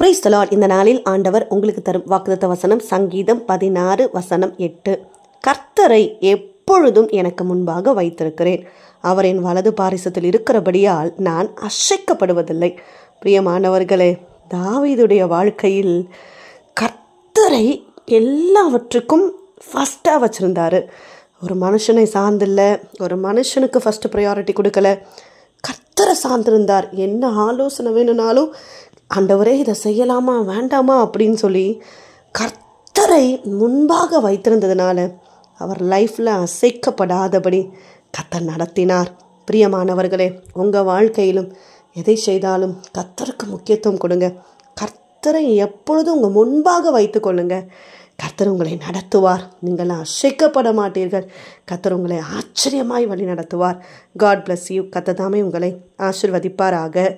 price இந்த நாளில் ஆண்டவர் உங்களுக்கு தரும் வாக்குத்த வசனம் சங்கீதம் பதினாறு வசனம் எட்டு கர்த்தரை எப்பொழுதும் எனக்கு முன்பாக வைத்திருக்கிறேன் அவர் என் வலது பாரிசத்தில் இருக்கிறபடியால் நான் அசைக்கப்படுவதில்லை பிரியமானவர்களே தாவீதுடைய வாழ்க்கையில் கர்த்தரை எல்லாவற்றுக்கும் ஃபஸ்ட்டாக வச்சுருந்தார் ஒரு மனுஷனை சார்ந்தில்லை ஒரு மனுஷனுக்கு ஃபஸ்ட்டு ப்ரையாரிட்டி கொடுக்கல கர்த்தரை சார்ந்திருந்தார் என்ன ஆலோசனை வேணும்னாலும் ஆண்டவரே இதை செய்யலாமா வேண்டாமா அப்படின்னு சொல்லி கர்த்தரை முன்பாக வைத்திருந்ததுனால அவர் லைஃப்பில் அசைக்கப்படாதபடி கத்தர் நடத்தினார் பிரியமானவர்களே உங்கள் வாழ்க்கையிலும் எதை செய்தாலும் கத்தருக்கு முக்கியத்துவம் கொடுங்க கர்த்தரை எப்பொழுதும் உங்கள் முன்பாக வைத்து கொள்ளுங்க கர்த்தர் உங்களை நடத்துவார் நீங்கள் அசைக்கப்பட மாட்டீர்கள் கர்த்தர் உங்களை ஆச்சரியமாய் வழி நடத்துவார் காட் பிளஸ் யூ கத்ததாமே உங்களை ஆசிர்வதிப்பாராக